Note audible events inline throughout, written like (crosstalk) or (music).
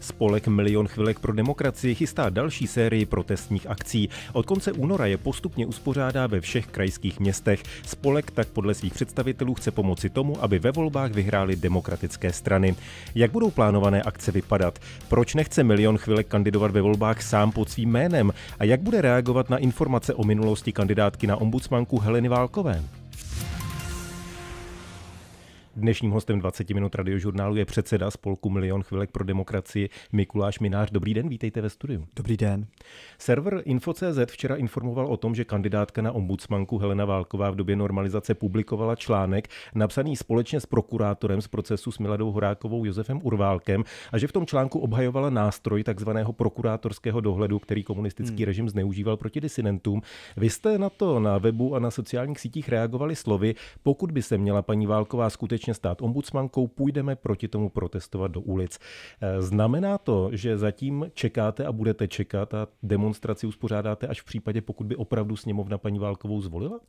Spolek Milion chvilek pro demokracii chystá další sérii protestních akcí. Od konce února je postupně uspořádá ve všech krajských městech. Spolek tak podle svých představitelů chce pomoci tomu, aby ve volbách vyhrály demokratické strany. Jak budou plánované akce vypadat? Proč nechce Milion chvilek kandidovat ve volbách sám pod svým jménem? A jak bude reagovat na informace o minulosti kandidátky na ombudsmanku Heleny Válkové? Dnešním hostem 20 minut radiožurnálu je předseda spolku Milion chvilek pro demokracii Mikuláš Minář. Dobrý den, vítejte ve studiu. Dobrý den. Server Info.cz včera informoval o tom, že kandidátka na ombudsmanku Helena Válková v době normalizace publikovala článek napsaný společně s prokurátorem z procesu s Miladou Horákovou Josefem Urválkem a že v tom článku obhajovala nástroj takzvaného prokurátorského dohledu, který komunistický hmm. režim zneužíval proti disidentům. Vy jste na to na webu a na sociálních sítích reagovali slovy, pokud by se měla paní Válková skutečně skutečně stát ombudsmankou, půjdeme proti tomu protestovat do ulic. Eh, znamená to, že zatím čekáte a budete čekat a demonstraci uspořádáte až v případě, pokud by opravdu sněmovna paní Válkovou zvolila?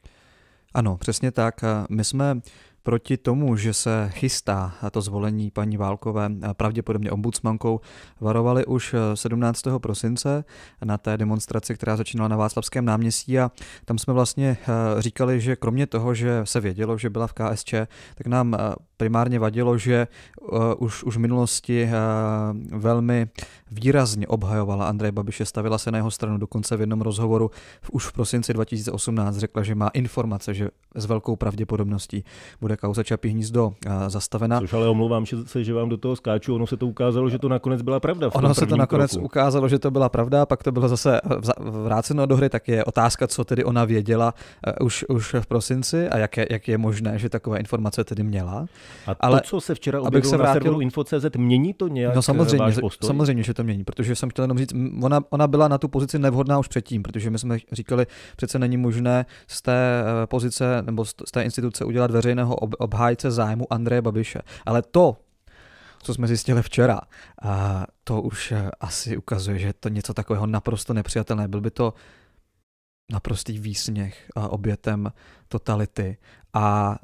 Ano, přesně tak. Eh, my jsme proti tomu, že se chystá to zvolení paní Válkové pravděpodobně ombudsmankou, varovali už 17. E, prosince na té demonstraci, která začínala na Václavském náměstí a tam jsme vlastně e, říkali, že kromě toho, že se vědělo, že byla v KSČ, tak nám e, primárně vadilo, že uh, už, už v minulosti uh, velmi výrazně obhajovala Andreje Babiše, stavila se na jeho stranu dokonce v jednom rozhovoru v, už v prosinci 2018 řekla, že má informace, že s velkou pravděpodobností bude kauza Čapí hnízdo uh, zastavena. Což ale omlouvám že se, že vám do toho skáču, ono se to ukázalo, že to nakonec byla pravda. ono se to nakonec kroku. ukázalo, že to byla pravda, pak to bylo zase vráceno do hry, tak je otázka, co tedy ona věděla uh, už, už v prosinci a jak je, jak je možné, že takové informace tedy měla. A Ale co se včera objevilo se vrátil... na serveru Info.cz, mění to nějak No samozřejmě, váš postoj? samozřejmě, že to mění, protože jsem chtěl jenom říct, ona, ona byla na tu pozici nevhodná už předtím, protože my jsme říkali, přece není možné z té eh, pozice nebo z té instituce udělat veřejného ob, obhájce zájmu Andreje Babiše. Ale to, co jsme zjistili včera, a to už eh, asi ukazuje, že to něco takového naprosto nepřijatelné. Byl by to naprostý výsměch eh, obětem totality a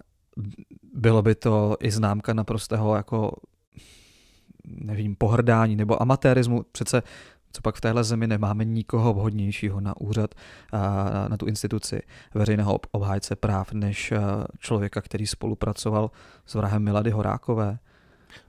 bylo by to i známka naprostého jako nevím, pohrdání nebo amatérismu. Přece co pak v téhle zemi nemáme nikoho vhodnějšího na úřad, na tu instituci veřejného obhájce práv, než eh, člověka, který spolupracoval s vrahem Milady Horákové,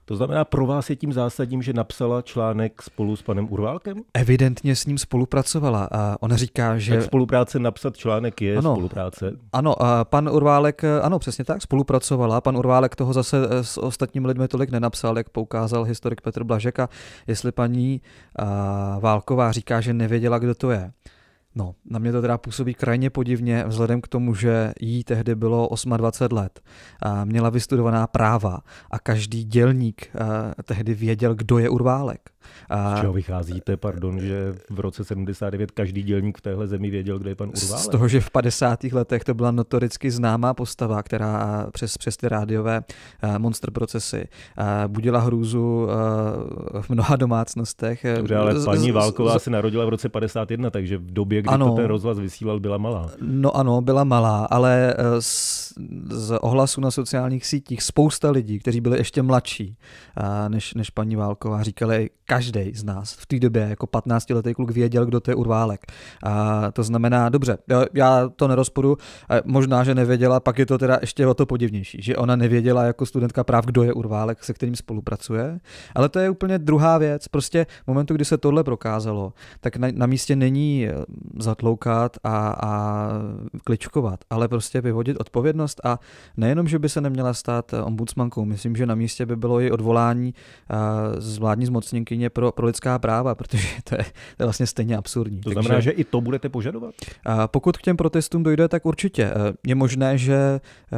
to znamená, pro vás je tím zásadním, že napsala článek spolu s panem Urválkem? Evidentně s ním spolupracovala. A ona říká, že... Tak spolupráce napsat článek je ano, spolupráce. Ano, a pan Urválek, ano, přesně tak, spolupracovala. Pan Urválek toho zase s ostatními lidmi tolik nenapsal, jak poukázal historik Petr Blažek. A jestli paní a, Válková říká, že nevěděla, kdo to je, No, na mě to teda působí krajně podivně, vzhledem k tomu, že jí tehdy bylo 28 let. Měla vystudovaná práva a každý dělník eh, tehdy věděl, kdo je Urválek. Z čeho vycházíte, pardon, že v roce 79 každý dělník v téhle zemi věděl, kdo je pan Urválek? Z toho, že v 50. letech to byla notoricky známá postava, která přes, přes ty rádiové eh, monster procesy eh, budila hrůzu v mnoha domácnostech. Dobře, ale paní Válková se narodila v roce 51, takže v době, kdy ano, to ten rozhlas vysílal, byla malá. No ano, byla malá, ale z, eh, z ohlasu na sociálních sítích spousta lidí, kteří byli ještě mladší eh, než, než paní Válková, říkali, každý z nás v té době jako 15-letý kluk věděl, kdo to je Urválek. A to znamená, dobře, já to nerozporu, možná, že nevěděla, pak je to teda ještě o to podivnější, že ona nevěděla jako studentka práv, kdo je Urválek, se kterým spolupracuje, ale to je úplně druhá věc, prostě v momentu, kdy se tohle prokázalo, tak na, na místě není eh, zatloukat a, a kličkovat, ale prostě vyhodit odpovědnost a nejenom, že by se neměla stát eh, ombudsmankou, myslím, že na místě by bylo i odvolání eh, z vládní zmocněnky poradkyně pro, pro lidská práva, protože (laughs) to je, to je vlastně stejně absurdní. To znamená, Takže, že i to budete požadovat? A pokud k těm protestům dojde, tak určitě. Eh, je možné, že eh,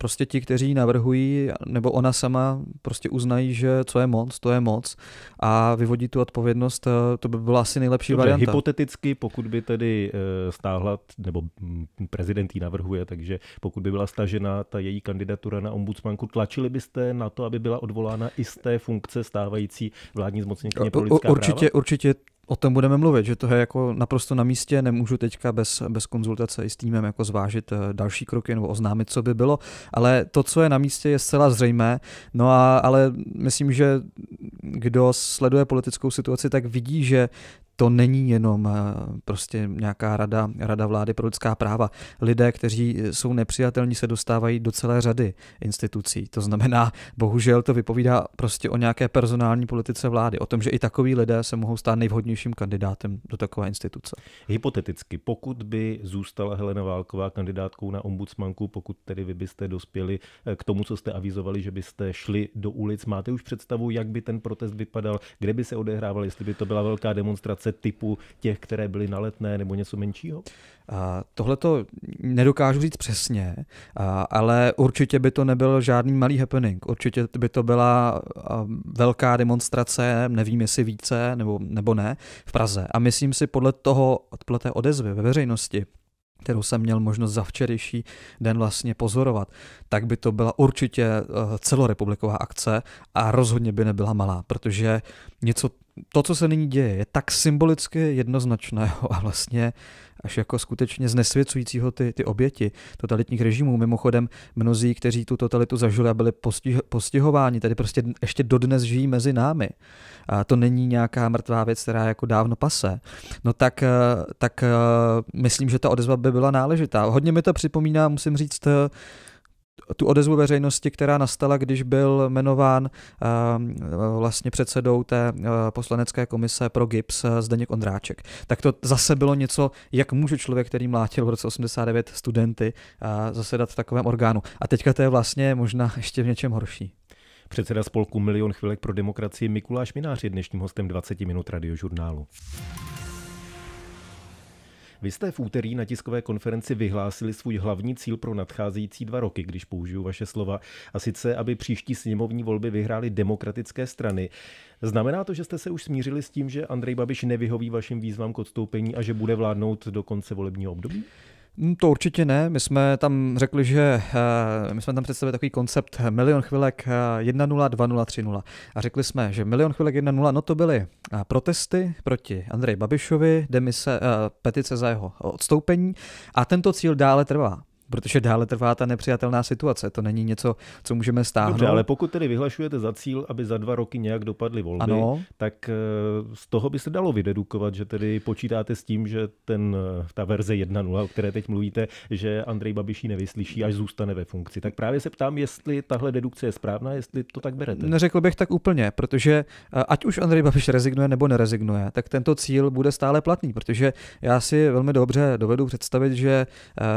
prostě ti, kteří navrhují, nebo ona sama prostě uznají, že co je moc, to je moc a vyvodí tu odpovědnost, eh, to by byla asi nejlepší Dobře, varianta. Hypoteticky, pokud by tedy eh, stáhla, nebo mm, prezident ji navrhuje, takže pokud by byla stažena ta její kandidatura na ombudsmanku, tlačili byste na to, aby byla odvolána i z té funkce stávající vládní zmocnění eh, pro lidská určitě, práva? Určitě o tom budeme mluvit, že to je jako naprosto na místě, nemůžu teďka bez, bez konzultace i s týmem jako zvážit eh, další kroky nebo oznámit, co by bylo, ale to, co je na místě, je zcela zřejmé, no a ale myslím, že kdo sleduje politickou situaci, tak vidí, že to není jenom eh, prostě nějaká rada, rada vlády pro lidská práva. Lidé, kteří eh, jsou nepřijatelní, se dostávají do celé řady institucí. To znamená, bohužel to vypovídá prostě o nějaké personální politice vlády, o tom, že i takoví lidé se mohou stát nejvhodnějším kandidátem do takové instituce. Hypoteticky, pokud by zůstala Helena Válková kandidátkou na ombudsmanku, pokud tedy vy byste dospěli eh, k tomu, co jste avizovali, že byste šli do ulic, máte už představu, jak by ten protest vypadal, kde by se odehrával, jestli by to byla velká demonstrace akce typu těch, které byly na letné nebo něco menšího? Tohle to nedokážu říct přesně, ale určitě by to nebyl žádný malý happening. Určitě by to byla velká demonstrace, nevím jestli více nebo, nebo ne, v Praze. A myslím si podle toho, podle té odezvy ve veřejnosti, kterou jsem měl možnost za včerejší den vlastně pozorovat, tak by to byla určitě eh, celorepubliková akce a rozhodně by nebyla malá, protože něco to, co se nyní děje, je tak symbolicky jednoznačného (laughs) a vlastně až jako skutečně znesvěcujícího ty, ty oběti totalitních režimů. Mimochodem, mnozí, kteří tu totalitu zažili a byli postiho- postihováni, tady prostě ještě dodnes žijí mezi námi. A to není nějaká mrtvá věc, která jako dávno pase. No tak, eh, tak eh, myslím, že ta odezva by byla náležitá. Hodně mi to připomíná, musím říct, eh, tu odezvu veřejnosti, která nastala, když byl jmenován ehm, vlastně předsedou té eh, poslanecké komise pro GIPS eh, Zdeněk Ondráček. Tak to zase bylo něco, jak může člověk, který mlátil v roce 89 studenty, eh, zasedat v takovém orgánu. A teďka to je vlastně možná (laughs) ještě v něčem horší. Předseda spolku Milion chvilek pro demokracii Mikuláš Minář je dnešním hostem 20 minut radiožurnálu. Vy jste v úterý na tiskové konferenci vyhlásili svůj hlavní cíl pro nadcházející dva roky, když použiju vaše slova, a sice, aby příští sněmovní volby vyhrály demokratické strany. Znamená to, že jste se už smířili s tím, že Andrej Babiš nevyhoví vašim výzvám k odstoupení a že bude vládnout do konce volebního období? Hm, to určitě ne. My jsme tam řekli, že eh, my jsme tam představili takový koncept eh, milion chvilek 1.0, 2.0, 3.0. A řekli jsme, že milion chvilek 1.0, no to byly eh, protesty proti Andreji Babišovi, demise, petice za jeho odstoupení a tento cíl dále trvá protože dále trvá ta nepřijatelná situace. To není něco, co můžeme stáhnout. Dobře, ale pokud tedy vyhlašujete za cíl, aby za dva roky nějak dopadly volby, ano. tak eh, z toho by se dalo vydedukovat, že tedy počítáte s tím, že ten, eh, ta verze 1.0, o které teď mluvíte, že Andrej Babiší nevyslyší, až zůstane ve funkci. Tak právě se ptám, jestli tahle dedukce je správná, jestli to tak berete. Neřekl bych tak úplně, protože eh, ať už Andrej Babiš rezignuje nebo nerezignuje, tak tento cíl bude stále platný, protože já si velmi dobře dovedu představit, že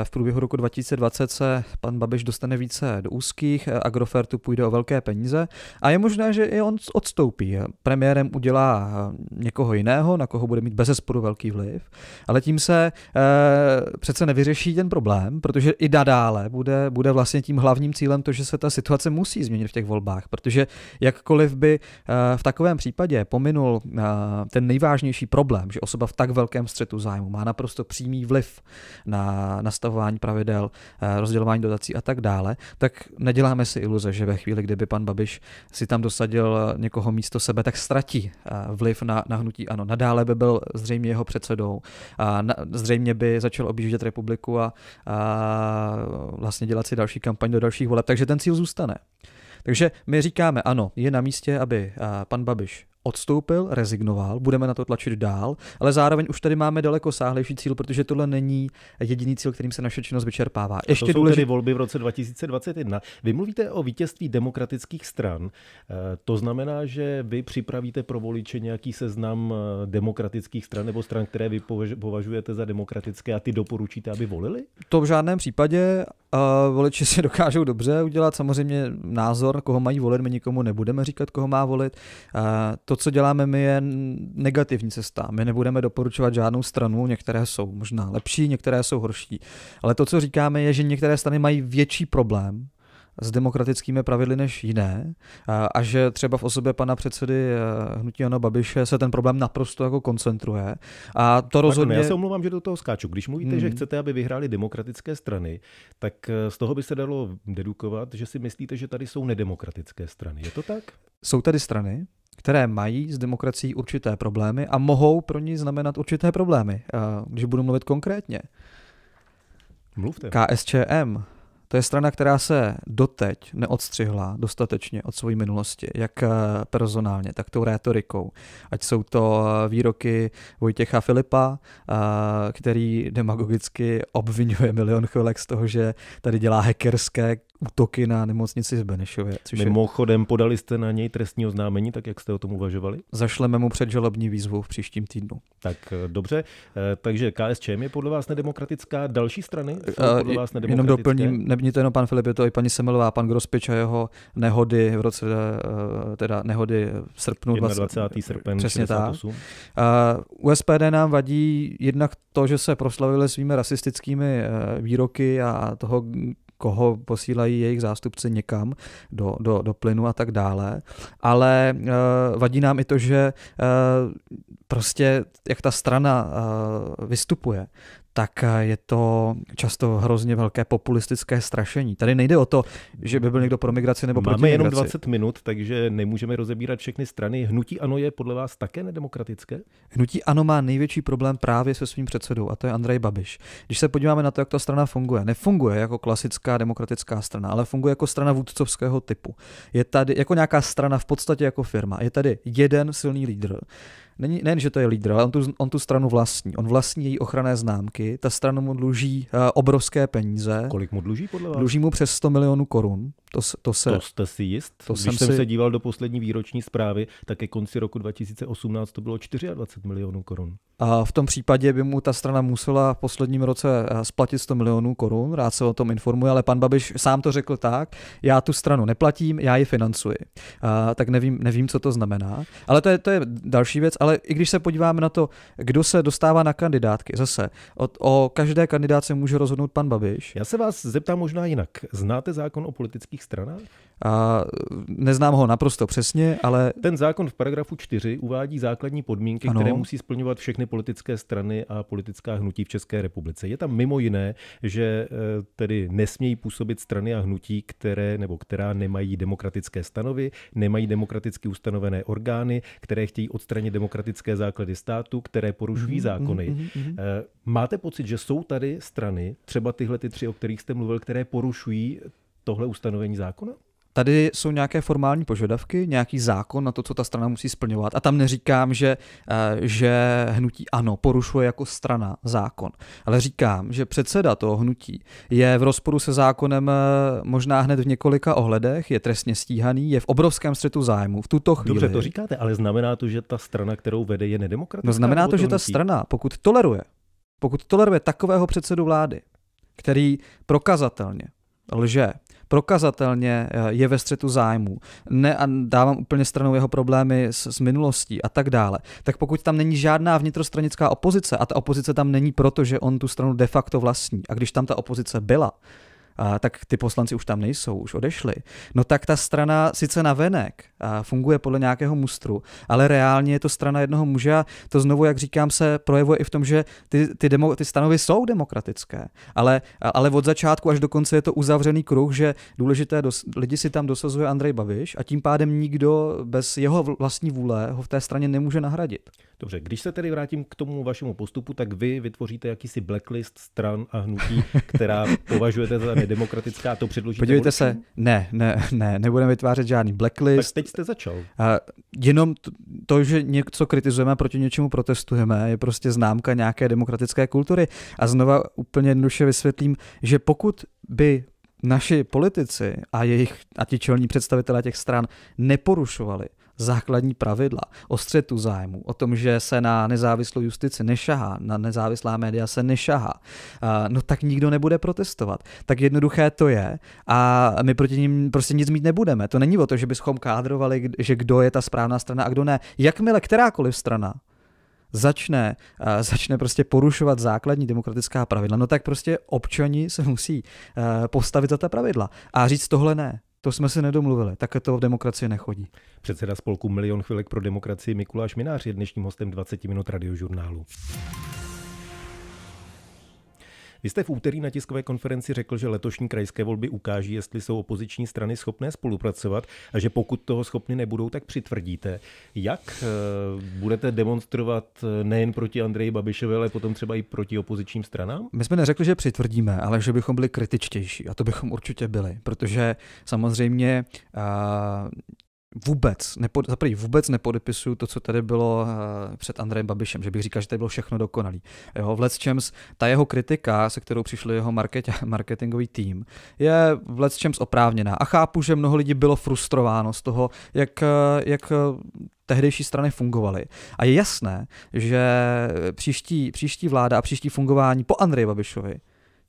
v průběhu roku 2000 2020 se pan Babiš dostane více do úzkých, eh, Agrofertu půjde o velké peníze a je možné, že i on odstoupí. Premiérem udělá eh, někoho jiného, na koho bude mít bezesporu velký vliv, ale tím se e, přece nevyřeší ten problém, protože i nadále bude, bude vlastně tím hlavním cílem to, že se ta situace musí změnit v těch volbách, protože jakkoliv by e, v takovém případě pominul e, ten nejvážnější problém, že osoba v tak velkém střetu zájmu má naprosto přímý vliv na nastavování pravidel Eh, rozdělování dotací a tak dále, tak neděláme si iluze, že ve chvíli, kdyby pan Babiš si tam dosadil eh, někoho místo sebe, tak ztratí eh, vliv na, na hnutí ano. Nadále by byl zřejmě jeho předsedou, a na, zřejmě by začal objíždět republiku a, a vlastně dělat si další kampaň do dalších voleb, takže ten cíl zůstane. Takže my říkáme, ano, je na místě, aby pan Babiš odstoupil, rezignoval, budeme na to tlačit dál, ale zároveň už tady máme daleko sáhlejší cíl, protože tohle není jediný cíl, kterým se naše činnost vyčerpává. Ještě a to jsou důležit... tedy volby v roce 2021. Vy mluvíte o vítězství demokratických stran. Eh, to znamená, že vy připravíte pro voliče nějaký seznam eh, demokratických stran nebo stran, které vy považujete za demokratické a ty doporučíte, aby volili? To v žádném případě. Eh, voliči si (laughs) dokážou dobře udělat samozřejmě názor, koho mají volit, my nikomu nebudeme říkat, koho má volit. To to, co děláme my, je negativní cesta. My nebudeme doporučovat žádnou stranu, některé jsou možná lepší, některé jsou horší. Ale to, co říkáme, je, že některé strany mají větší problém s demokratickými pravidly než jiné a že třeba v osobě pana předsedy eh, Hnutí Ano Babiše se ten problém naprosto jako koncentruje. A to rozhodně... Pardon, já se omlouvám, že do toho skáču. Když mluvíte, hmm. že chcete, aby vyhrály demokratické strany, tak eh, z toho by se dalo dedukovat, že si myslíte, že tady jsou nedemokratické strany. Je to tak? Jsou tady strany, které mají s demokracií určité problémy a mohou pro ní znamenat určité problémy. Když budu mluvit konkrétně, Mluvte. KSČM, to je strana, která se doteď neodstřihla dostatečně od své minulosti, jak eh, personálně, tak tou rétorikou. Ať jsou to eh, výroky Vojtěcha Filipa, eh, který demagogicky obvinuje milion chvilek z toho, že tady dělá hackerské útoky na nemocnici z Benešově. Což Mimochodem, je... podali jste na něj trestní oznámení, tak jak jste o tom uvažovali? Zašleme mu předžalobní výzvu v příštím týdnu. Tak eh, dobře, eh, takže KSČM je podle vás nedemokratická, další strany jsou eh, podle vás nedemokratické? Jenom doplním, to jenom pan Filip, je to i paní Semelová, pan Grospič a jeho nehody v roce, teda nehody v srpnu. 21. srpen Přesně tak. U SPD nám vadí jednak to, že se proslavili svými rasistickými výroky a toho, koho posílají jejich zástupci někam do, do, do plynu a tak dále. Ale uh, vadí nám i to, že uh, prostě jak ta strana uh, vystupuje, tak eh, je to často hrozně velké populistické strašení. Tady nejde o to, že by byl někdo pro migraci nebo proti Máme jenom 20 minut, takže nemůžeme rozebírat všechny strany. Hnutí ANO je podle vás také nedemokratické? Hnutí ANO má největší problém právě se svým předsedou, a to je Andrej Babiš. Když se podíváme na to, jak ta strana funguje, nefunguje jako klasická demokratická strana, ale funguje jako strana vůdcovského typu. Je tady jako nějaká strana v podstatě jako firma. Je tady jeden silný lídr není, nejen, že to je lídr, ale on tu, on tu stranu vlastní. On vlastní její ochranné známky, ta strana mu dluží uh, obrovské peníze. Kolik mu dluží podle vás? Dluží mu přes 100 milionů korun. To, to, se, to jste si jist? To Když jsem, si... se díval do poslední výroční zprávy, tak ke konci roku 2018 to bylo 24 milionů korun. A v tom případě by mu ta strana musela v posledním roce eh, splatit 100 milionů korun, rád se o tom informuje, ale pan Babiš sám to řekl tak, já tu stranu neplatím, já ji financuji. A, tak nevím, nevím, co to znamená. Ale to je, to je další věc, ale i když se podíváme na to, kdo se dostává na kandidátky, zase o, o každé kandidáce může rozhodnout pan Babiš. Já se vás zeptám možná jinak. Znáte zákon o politických politických stranách? A neznám ho naprosto přesně, ale... Ten zákon v paragrafu 4 uvádí základní podmínky, ano. které musí splňovat všechny politické strany a politická hnutí v České republice. Je tam mimo jiné, že e, tedy nesmějí působit strany a hnutí, které nebo která nemají demokratické stanovy, nemají demokraticky ustanovené orgány, které chtějí odstranit demokratické základy státu, které porušují mm-hmm, zákony. Mm-hmm. Máte pocit, že jsou tady strany, třeba tyhle ty tři, o kterých jste mluvil, které porušují tohle ustanovení zákona? Tady jsou nějaké formální požadavky, nějaký zákon na to, co ta strana musí splňovat. A tam neříkám, že, eh, že hnutí ano porušuje jako strana zákon, ale říkám, že předseda toho hnutí je v rozporu se zákonem eh, možná hned v několika ohledech, je trestně stíhaný, je v obrovském střetu zájmu. V tuto chvíli. Dobře, to říkáte, ale znamená to, že ta strana, kterou vede, je nedemokratická? No znamená to, že ta hnutí? strana, pokud toleruje, pokud toleruje takového předsedu vlády, který prokazatelně lže, prokazatelně eh, je ve střetu zájmů, ne a dávám úplně stranou jeho problémy s, s minulostí a tak dále, tak pokud tam není žádná vnitrostranická opozice a ta opozice tam není proto, že on tu stranu de facto vlastní a když tam ta opozice byla, a, tak ty poslanci už tam nejsou, už odešli, no tak ta strana sice na venek a funguje podle nějakého mustru, ale reálně je to strana jednoho muže a to znovu, jak říkám, se projevuje i v tom, že ty, ty, demo, ty stanovy jsou demokratické, ale, ale od začátku až do konce je to uzavřený kruh, že důležité dos, lidi si tam dosazuje Andrej Babiš a tím pádem nikdo bez jeho vlastní vůle ho v té straně nemůže nahradit. Dobře, když se tedy vrátím k tomu vašemu postupu, tak vy vytvoříte jakýsi blacklist stran a hnutí, která (laughs) považujete za nedemokratická a to předložíte. Podívejte se, ne, ne, ne, nebudeme vytvářet žádný blacklist. Tak teď jste začal. A jenom to, že něco kritizujeme, proti něčemu protestujeme, je prostě známka nějaké demokratické kultury. A znova úplně jednoduše vysvětlím, že pokud by naši politici a jejich a ti čelní představitelé těch stran neporušovali základní pravidla o střetu zájmu, o tom, že se na nezávislou justici nešahá, na nezávislá média se nešahá, no tak nikdo nebude protestovat. Tak jednoduché to je a my proti ním prostě nic mít nebudeme. To není o to, že bychom kádrovali, že kdo je ta správná strana a kdo ne. Jakmile kterákoliv strana začne, začne prostě porušovat základní demokratická pravidla, no tak prostě občani se musí postavit za ta pravidla a říct tohle ne. To jsme se nedomluvili. Také to v demokracii nechodí. Předseda spolku Milion chvilek pro demokracii Mikuláš Minář je dnešním hostem 20 minut radiožurnálu. Vy jste v úterý na tiskové konferenci řekl, že letošní krajské volby ukáží, jestli jsou opoziční strany schopné spolupracovat a že pokud toho schopny nebudou, tak přitvrdíte. Jak eh, budete demonstrovat eh, nejen proti Andreji Babišovi, ale potom třeba i proti opozičním stranám? My jsme neřekli, že přitvrdíme, ale že bychom byli kritičtější a to bychom určitě byli, protože samozřejmě eh, vůbec, nepo, zaprvé vůbec nepodepisuju to, co tady bylo eh, před Andrejem Babišem, že bych říkal, že tady bylo všechno dokonalý. Jo, v Let's Champs, ta jeho kritika, se kterou přišel jeho market, (laughs) marketingový tým, je v Let's Champs oprávněná. A chápu, že mnoho lidí bylo frustrováno z toho, jak, eh, jak eh, tehdejší strany fungovaly. A je jasné, že příští, příští vláda a příští fungování po Andreji Babišovi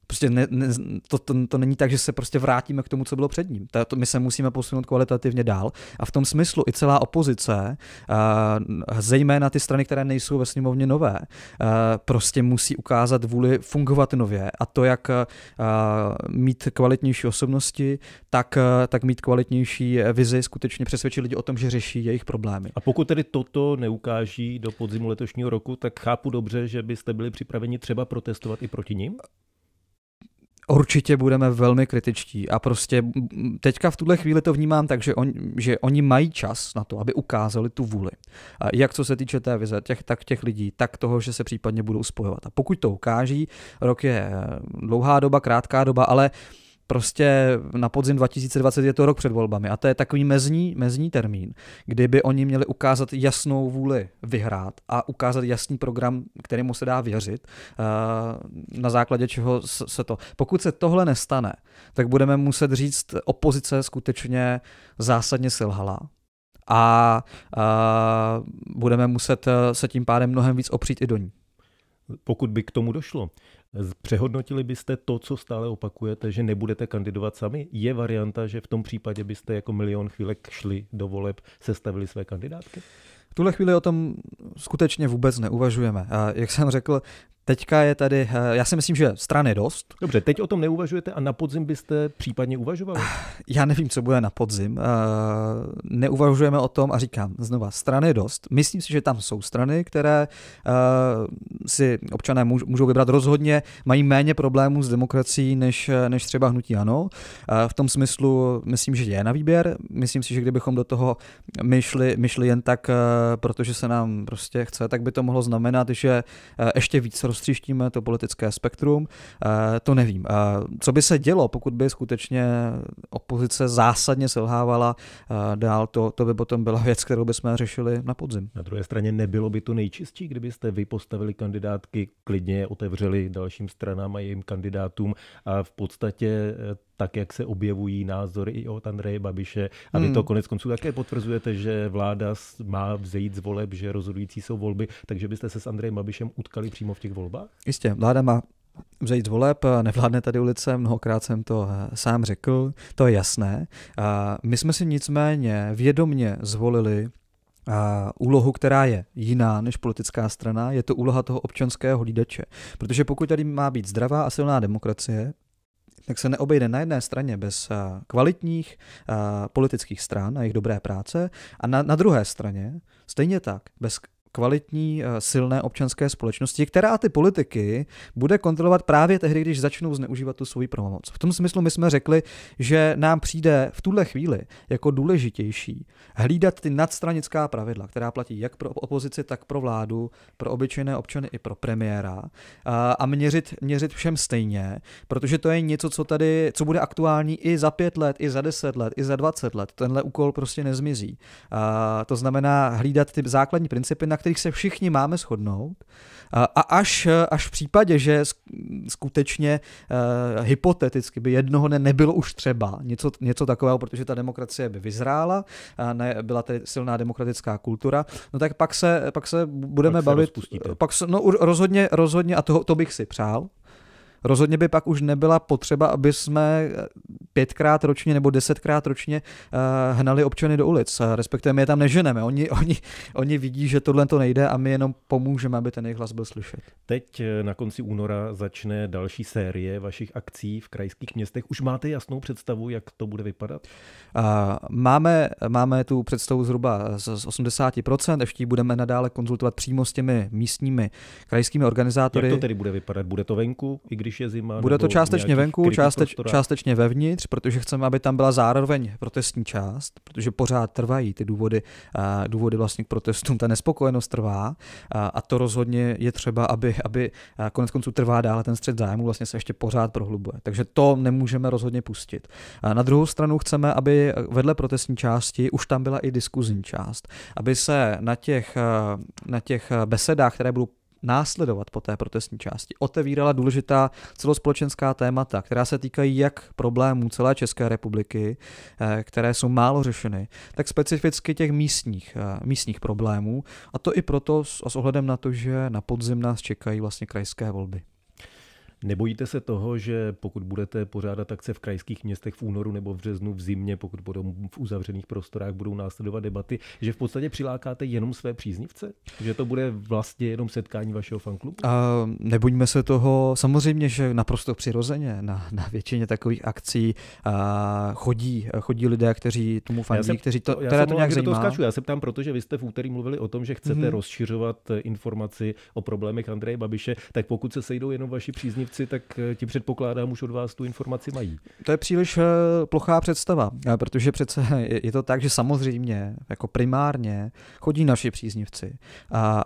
Prostě ne, ne, to, to, to není tak, že se prostě vrátíme k tomu, co bylo před ním. Tato, my se musíme posunout kvalitativně dál. A v tom smyslu i celá opozice, uh, zejména ty strany, které nejsou ve sněmovně nové, uh, prostě musí ukázat vůli fungovat nově. A to, jak uh, mít kvalitnější osobnosti, tak, uh, tak mít kvalitnější vizi, skutečně přesvědčit lidi o tom, že řeší jejich problémy. A pokud tedy toto neukáží do podzimu letošního roku, tak chápu dobře, že byste byli připraveni třeba protestovat i proti ním? určitě budeme velmi kritičtí a prostě teďka v tuhle chvíli to vnímám tak, že, on, že oni mají čas na to, aby ukázali tu vůli. A jak co se týče té vize, těch, tak těch lidí, tak toho, že se případně budou spojovat. A pokud to ukáží, rok je dlouhá doba, krátká doba, ale uh, prostě na podzim 2020 je to rok před volbami a to je takový mezní, mezní termín, kdyby oni měli ukázat jasnou vůli vyhrát a ukázat jasný program, kterému se dá věřit, eh, na základě čeho se to. Pokud se tohle nestane, tak budeme muset říct, opozice skutečně zásadně selhala, a, a eh, budeme muset eh, se tím pádem mnohem víc opřít i do ní pokud by k tomu došlo, přehodnotili byste to, co stále opakujete, že nebudete kandidovat sami? Je varianta, že v tom případě byste jako milion chvílek šli do voleb, sestavili své kandidátky? V tuhle chvíli o tom skutečně vůbec neuvažujeme. A jak jsem řekl, Teďka je tady, eh, já si myslím, že strany dost. Dobře, teď o tom neuvažujete a na podzim byste případně uvažovali? (sighs) Já nevím, co bude na podzim. Eh, neuvažujeme o tom a říkám znova, strany dost. Myslím si, že tam jsou strany, které eh, si občané můžou vybrat rozhodně, mají méně problémů s demokracií než, než třeba hnutí ano. V tom smyslu myslím, že je na výběr. Myslím si, že kdybychom do toho myšli, myšli jen tak, protože se nám prostě chce, tak by to mohlo znamenat, že ještě víc roztříštíme to politické spektrum, eh, to nevím. Eh, co by se dělo, pokud by skutečně opozice zásadně selhávala eh, dál, to, to by potom byla věc, kterou bychom řešili na podzim. Na druhé straně nebylo by to nejčistší, kdybyste vy postavili kandidátky, klidně otevřeli dalším stranám a jejím kandidátům a v podstatě tak, jak se objevují názory i od Andreje Babiše. A vy to hmm. konec konců také potvrzujete, že vláda má vzejít z voleb, že rozhodující jsou volby, takže byste se s Andrejem Babišem utkali přímo v těch volbách? Jistě, vláda má vzejít z voleb, nevládne tady ulice, mnohokrát jsem to eh, sám řekl, to je jasné. My jsme si nicméně vědomně zvolili a úlohu, která je jiná než politická strana, je to úloha toho občanského hlídače. Protože pokud tady má být zdravá a silná demokracie, tak se neobejde na jedné straně bez eh, kvalitních eh, politických stran a jejich dobré práce a na, na druhé straně stejně tak bez kvalitní, eh, silné občanské společnosti, která ty politiky bude kontrolovat právě tehdy, když začnou zneužívat tu svoji pravomoc. V tom smyslu my jsme řekli, že nám přijde v tuhle chvíli jako důležitější hlídat ty nadstranická pravidla, která platí jak pro opozici, tak pro vládu, pro obyčejné občany i pro premiéra eh, a měřit, měřit všem stejně, protože to je něco, co tady, co bude aktuální i za pět let, i za deset let, i za dvacet let. Tenhle úkol prostě nezmizí. A eh, to znamená hlídat ty základní principy, na kterých se všichni máme shodnout. A až, až v případě, že skutečně uh, hypoteticky by jednoho dne nebylo už třeba něco, něco takového, protože ta demokracie by vyzrála, a ne, byla tedy silná demokratická kultura, no tak pak se, pak se budeme pak bavit. Se pak se, no, rozhodně, rozhodně, a to, to bych si přál, Rozhodně by pak už nebyla potřeba, aby jsme pětkrát ročně nebo desetkrát ročně eh, hnali občany do ulic, eh, respektive my je tam neženeme. Oni, oni, oni vidí, že tohle to nejde a my jenom pomůžeme, aby ten jejich hlas byl slyšet. Teď eh, na konci února začne další série vašich akcí v krajských městech. Už máte jasnou představu, jak to bude vypadat? Máme, máme tu představu zhruba z 80%, ještě budeme nadále konzultovat přímo s těmi místními krajskými organizátory. Jak to tedy bude vypadat? Bude to venku, i když když je zima. Bude to částečně venku, částeč, částečně vevnitř, protože chceme, aby tam byla zároveň protestní část, protože pořád trvají ty důvody, důvody vlastně k protestům, ta nespokojenost trvá a to rozhodně je třeba, aby, aby konec konců trvá dále ten střed zájmu, vlastně se ještě pořád prohlubuje. Takže to nemůžeme rozhodně pustit. Na druhou stranu chceme, aby vedle protestní části už tam byla i diskuzní část, aby se na těch, na těch besedách, které budou následovat po té protestní části otevírala důležitá celospolečenská témata, která se týkají jak problémů celé České republiky, eh, které jsou málo řešeny, tak specificky těch místních, eh, místních problémů. A to i proto s, s ohledem na to, že na podzim nás čekají vlastně krajské volby. Nebojíte se toho, že pokud budete pořádat akce v krajských městech v únoru nebo v březnu, v zimě, pokud budou v uzavřených prostorách, budou následovat debaty, že v podstatě přilákáte jenom své příznivce? Že to bude vlastně jenom setkání vašeho fanklubu? A nebojíme se toho, samozřejmě, že naprosto přirozeně na, na většině takových akcí a chodí, chodí lidé, kteří tomu fandí, se, kteří to, které to nějak zajímá. To skáču. Já se ptám, protože vy jste v úterý mluvili o tom, že chcete hmm. rozšiřovat informaci o problémech Andreje Babiše, tak pokud se sejdou jenom vaši příznivci, funkci, tak eh, ti předpokládám, už od vás tu informaci mají. To je příliš eh, plochá představa, eh, protože přece (laughs) je to tak, že samozřejmě, jako primárně, chodí naši příznivci.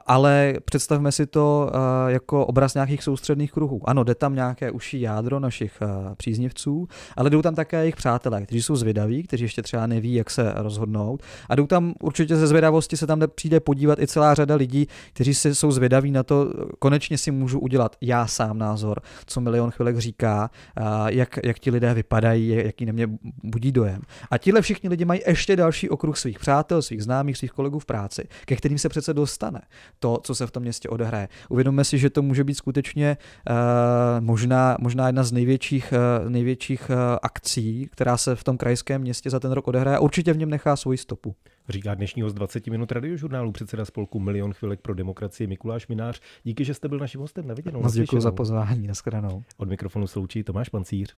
Ale představme si to jako obraz nějakých soustředných kruhů. Ano, jde tam nějaké uší jádro našich příznivců, ale jdou tam také jejich přátelé, kteří jsou zvědaví, kteří ještě třeba neví, jak se rozhodnout. A jdou tam určitě ze zvědavosti, se tam přijde podívat i celá řada lidí, kteří si jsou zvědaví na to, konečně si můžu udělat já sám názor co milion chvilek říká, eh, jak, jak ti lidé vypadají, jaký na mě budí dojem. A tihle všichni lidi mají ještě další okruh svých přátel, svých známých, svých kolegů v práci, ke kterým se přece dostane to, co se v tom městě odehraje. Uvědomme si, že to může být skutečně eh, možná, možná jedna z největších, eh, největších akcí, která se v tom krajském městě za ten rok odehraje a určitě v něm nechá svoji stopu. Říká dnešní host 20 minut radiožurnálu předseda spolku Milion chvilek pro demokracii Mikuláš Minář. Díky, že jste byl naším hostem na viděnou. děkuji za pozvání. Naschledanou. Od mikrofonu sloučí Tomáš Pancíř.